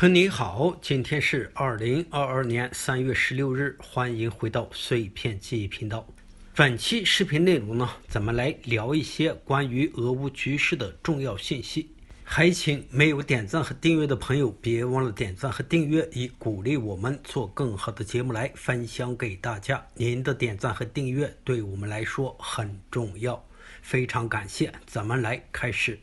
友你好，今天是二零二二年三月十六日，欢迎回到碎片记忆频道。本期视频内容呢，咱们来聊一些关于俄乌局势的重要信息。还请没有点赞和订阅的朋友，别忘了点赞和订阅，以鼓励我们做更好的节目来分享给大家。您的点赞和订阅对我们来说很重要，非常感谢。咱们来开始。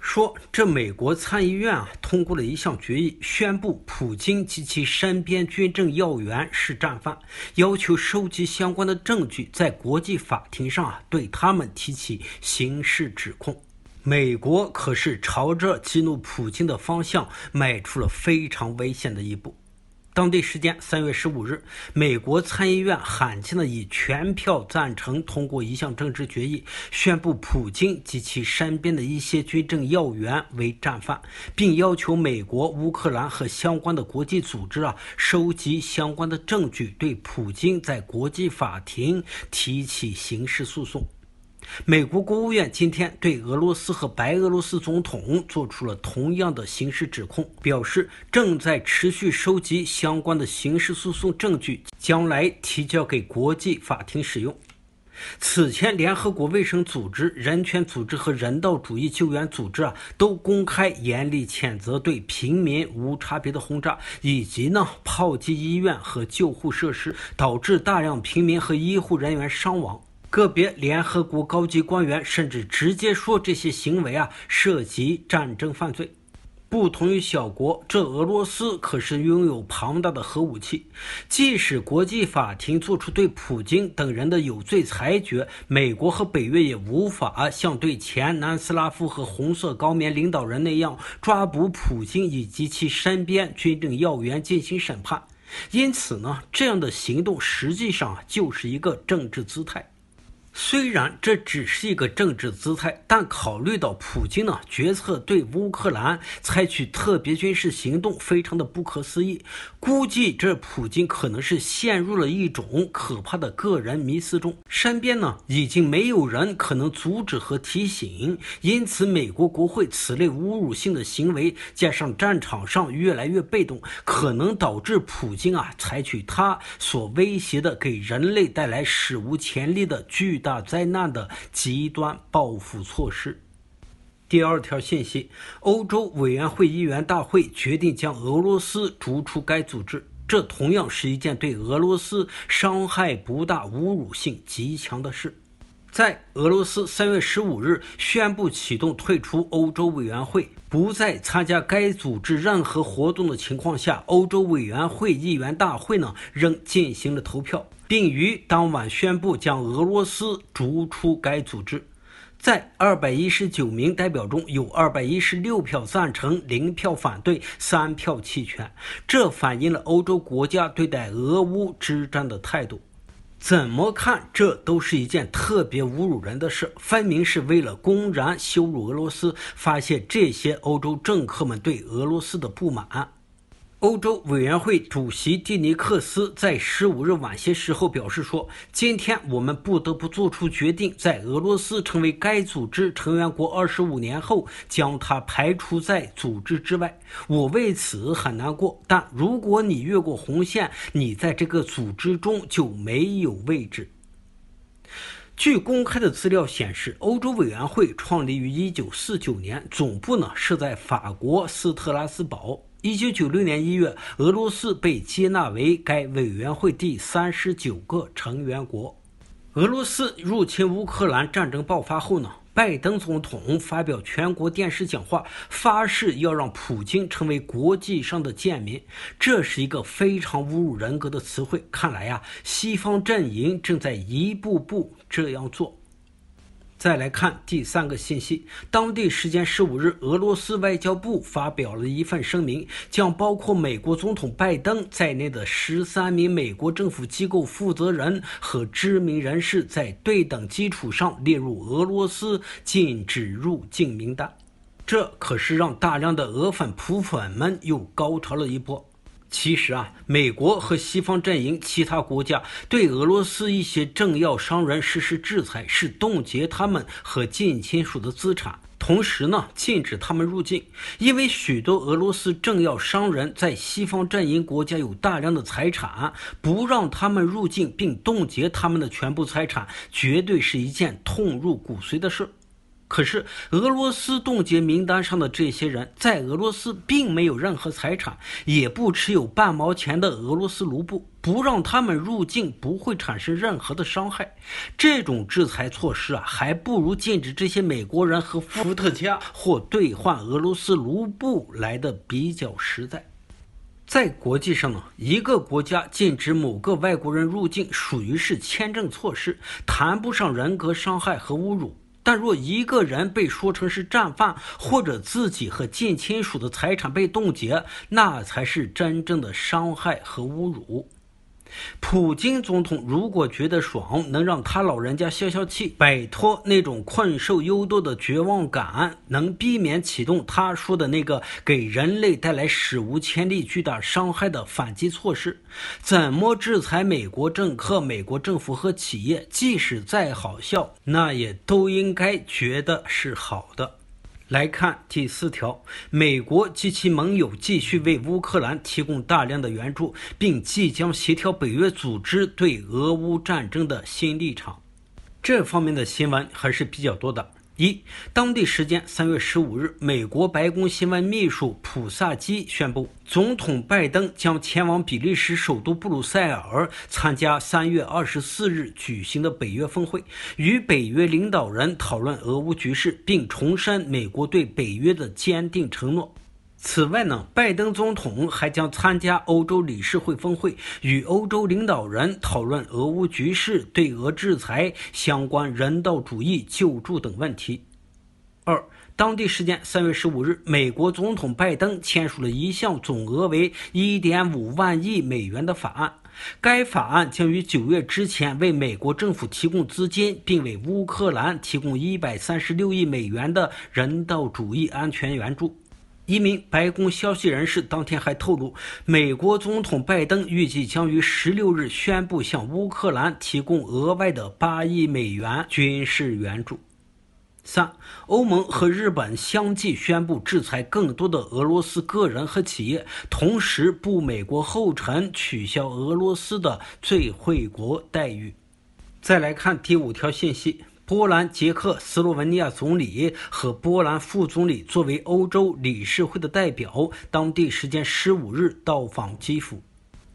说，这美国参议院啊通过了一项决议，宣布普京及其身边军政要员是战犯，要求收集相关的证据，在国际法庭上啊对他们提起刑事指控。美国可是朝着激怒普京的方向迈出了非常危险的一步。当地时间三月十五日，美国参议院罕见的以全票赞成通过一项政治决议，宣布普京及其身边的一些军政要员为战犯，并要求美国、乌克兰和相关的国际组织啊收集相关的证据，对普京在国际法庭提起刑事诉讼。美国国务院今天对俄罗斯和白俄罗斯总统做出了同样的刑事指控，表示正在持续收集相关的刑事诉讼证据，将来提交给国际法庭使用。此前，联合国卫生组织、人权组织和人道主义救援组织啊都公开严厉谴责对平民无差别的轰炸，以及呢炮击医院和救护设施，导致大量平民和医护人员伤亡。个别联合国高级官员甚至直接说，这些行为啊涉及战争犯罪。不同于小国，这俄罗斯可是拥有庞大的核武器。即使国际法庭作出对普京等人的有罪裁决，美国和北约也无法像对前南斯拉夫和红色高棉领导人那样抓捕普京以及其身边军政要员进行审判。因此呢，这样的行动实际上就是一个政治姿态。虽然这只是一个政治姿态，但考虑到普京呢决策对乌克兰采取特别军事行动非常的不可思议，估计这普京可能是陷入了一种可怕的个人迷思中，身边呢已经没有人可能阻止和提醒，因此美国国会此类侮辱性的行为，加上战场上越来越被动，可能导致普京啊采取他所威胁的，给人类带来史无前例的巨大。大灾难的极端报复措施。第二条信息：欧洲委员会议员大会决定将俄罗斯逐出该组织，这同样是一件对俄罗斯伤害不大、侮辱性极强的事。在俄罗斯三月十五日宣布启动退出欧洲委员会、不再参加该组织任何活动的情况下，欧洲委员会议员大会呢仍进行了投票。并于当晚宣布将俄罗斯逐出该组织，在二百一十九名代表中，有二百一十六票赞成，零票反对，三票弃权。这反映了欧洲国家对待俄乌之战的态度。怎么看，这都是一件特别侮辱人的事，分明是为了公然羞辱俄罗斯，发泄这些欧洲政客们对俄罗斯的不满。欧洲委员会主席蒂尼克斯在十五日晚些时候表示说：“今天我们不得不做出决定，在俄罗斯成为该组织成员国二十五年后，将它排除在组织之外。我为此很难过。但如果你越过红线，你在这个组织中就没有位置。”据公开的资料显示，欧洲委员会创立于一九四九年，总部呢是在法国斯特拉斯堡。一九九六年一月，俄罗斯被接纳为该委员会第三十九个成员国。俄罗斯入侵乌克兰战争爆发后呢，拜登总统发表全国电视讲话，发誓要让普京成为国际上的贱民。这是一个非常侮辱人格的词汇。看来呀，西方阵营正在一步步这样做。再来看第三个信息，当地时间十五日，俄罗斯外交部发表了一份声明，将包括美国总统拜登在内的十三名美国政府机构负责人和知名人士在对等基础上列入俄罗斯禁止入境名单。这可是让大量的俄粉普粉们又高潮了一波。其实啊，美国和西方阵营其他国家对俄罗斯一些政要商人实施制裁，是冻结他们和近亲属的资产，同时呢，禁止他们入境。因为许多俄罗斯政要商人，在西方阵营国家有大量的财产，不让他们入境并冻结他们的全部财产，绝对是一件痛入骨髓的事。可是，俄罗斯冻结名单上的这些人，在俄罗斯并没有任何财产，也不持有半毛钱的俄罗斯卢布，不让他们入境不会产生任何的伤害。这种制裁措施啊，还不如禁止这些美国人和伏特加或兑换俄罗斯卢布来的比较实在。在国际上呢，一个国家禁止某个外国人入境，属于是签证措施，谈不上人格伤害和侮辱。但若一个人被说成是战犯，或者自己和近亲属的财产被冻结，那才是真正的伤害和侮辱。普京总统如果觉得爽，能让他老人家消消气，摆脱那种困兽犹斗的绝望感，能避免启动他说的那个给人类带来史无前例巨大伤害的反击措施，怎么制裁美国政客、美国政府和企业，即使再好笑，那也都应该觉得是好的。来看第四条，美国及其盟友继续为乌克兰提供大量的援助，并即将协调北约组织对俄乌战争的新立场。这方面的新闻还是比较多的。一当地时间三月十五日，美国白宫新闻秘书普萨基宣布，总统拜登将前往比利时首都布鲁塞尔参加三月二十四日举行的北约峰会，与北约领导人讨论俄乌局势，并重申美国对北约的坚定承诺。此外呢，拜登总统还将参加欧洲理事会峰会，与欧洲领导人讨论俄乌局势、对俄制裁、相关人道主义救助等问题。二，当地时间三月十五日，美国总统拜登签署了一项总额为一点五万亿美元的法案，该法案将于九月之前为美国政府提供资金，并为乌克兰提供一百三十六亿美元的人道主义安全援助。一名白宫消息人士当天还透露，美国总统拜登预计将于十六日宣布向乌克兰提供额外的八亿美元军事援助。三，欧盟和日本相继宣布制裁更多的俄罗斯个人和企业，同时步美国后尘取消俄罗斯的最惠国待遇。再来看第五条信息。波兰、捷克、斯洛文尼亚总理和波兰副总理作为欧洲理事会的代表，当地时间十五日到访基辅。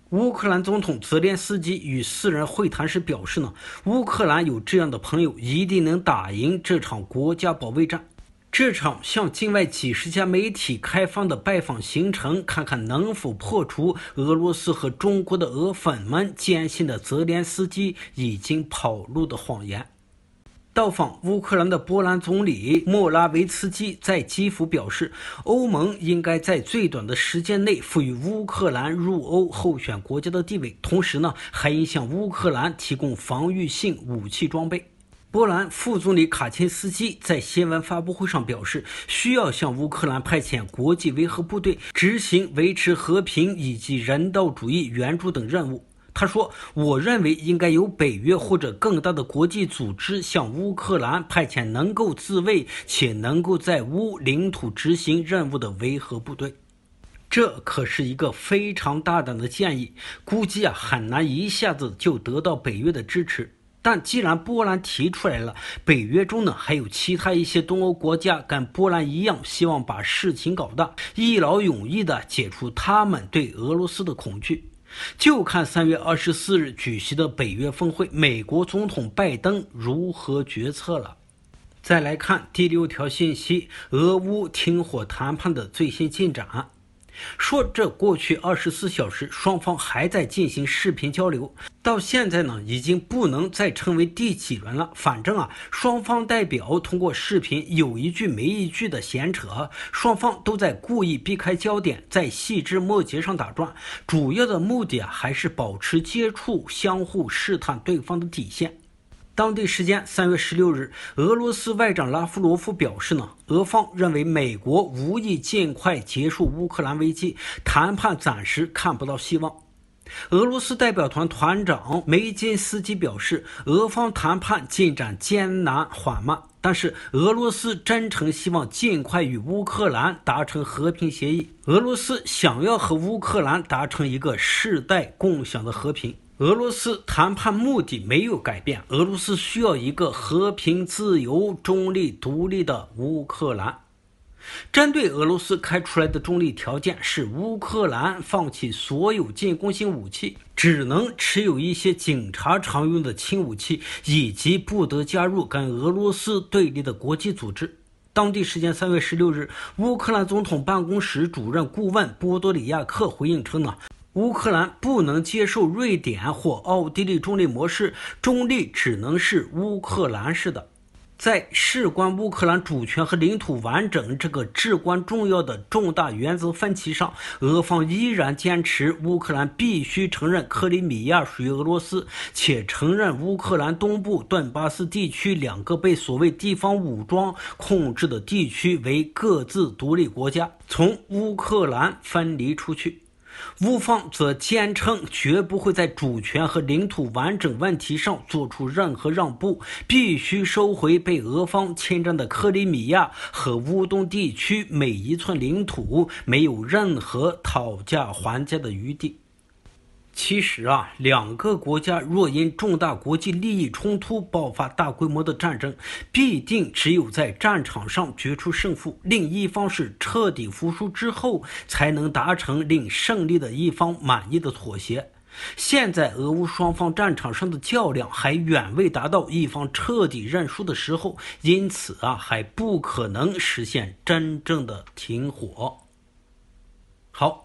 乌克兰总统泽连斯基与四人会谈时表示：“呢，乌克兰有这样的朋友，一定能打赢这场国家保卫战。”这场向境外几十家媒体开放的拜访行程，看看能否破除俄罗斯和中国的俄粉们坚信的泽连斯基已经跑路的谎言。到访乌克兰的波兰总理莫拉维茨基在基辅表示，欧盟应该在最短的时间内赋予乌克兰入欧候选国家的地位，同时呢，还应向乌克兰提供防御性武器装备。波兰副总理卡钦斯基在新闻发布会上表示，需要向乌克兰派遣国际维和部队，执行维持和平以及人道主义援助等任务。他说：“我认为应该由北约或者更大的国际组织向乌克兰派遣能够自卫且能够在乌领土执行任务的维和部队。”这可是一个非常大胆的建议，估计啊很难一下子就得到北约的支持。但既然波兰提出来了，北约中呢还有其他一些东欧国家跟波兰一样，希望把事情搞大，一劳永逸地解除他们对俄罗斯的恐惧。就看三月二十四日举行的北约峰会，美国总统拜登如何决策了。再来看第六条信息：俄乌停火谈判的最新进展。说这过去二十四小时，双方还在进行视频交流，到现在呢，已经不能再称为第几轮了。反正啊，双方代表通过视频有一句没一句的闲扯，双方都在故意避开焦点，在细枝末节上打转，主要的目的啊，还是保持接触，相互试探对方的底线。当地时间三月十六日，俄罗斯外长拉夫罗夫表示，呢俄方认为美国无意尽快结束乌克兰危机，谈判暂时看不到希望。俄罗斯代表团团长梅金斯基表示，俄方谈判进展艰难缓慢，但是俄罗斯真诚希望尽快与乌克兰达成和平协议。俄罗斯想要和乌克兰达成一个世代共享的和平。俄罗斯谈判目的没有改变，俄罗斯需要一个和平、自由、中立、独立的乌克兰。针对俄罗斯开出来的中立条件，是乌克兰放弃所有进攻性武器，只能持有一些警察常用的轻武器，以及不得加入跟俄罗斯对立的国际组织。当地时间三月十六日，乌克兰总统办公室主任顾问波多里亚克回应称呢。乌克兰不能接受瑞典或奥地利中立模式，中立只能是乌克兰式的。在事关乌克兰主权和领土完整这个至关重要的重大原则分歧上，俄方依然坚持乌克兰必须承认克里米亚属于俄罗斯，且承认乌克兰东部顿巴斯地区两个被所谓地方武装控制的地区为各自独立国家，从乌克兰分离出去。乌方则坚称，绝不会在主权和领土完整问题上做出任何让步，必须收回被俄方侵占的克里米亚和乌东地区每一寸领土，没有任何讨价还价的余地。其实啊，两个国家若因重大国际利益冲突爆发大规模的战争，必定只有在战场上决出胜负，另一方是彻底服输之后，才能达成令胜利的一方满意的妥协。现在俄乌双方战场上的较量还远未达到一方彻底认输的时候，因此啊，还不可能实现真正的停火。好。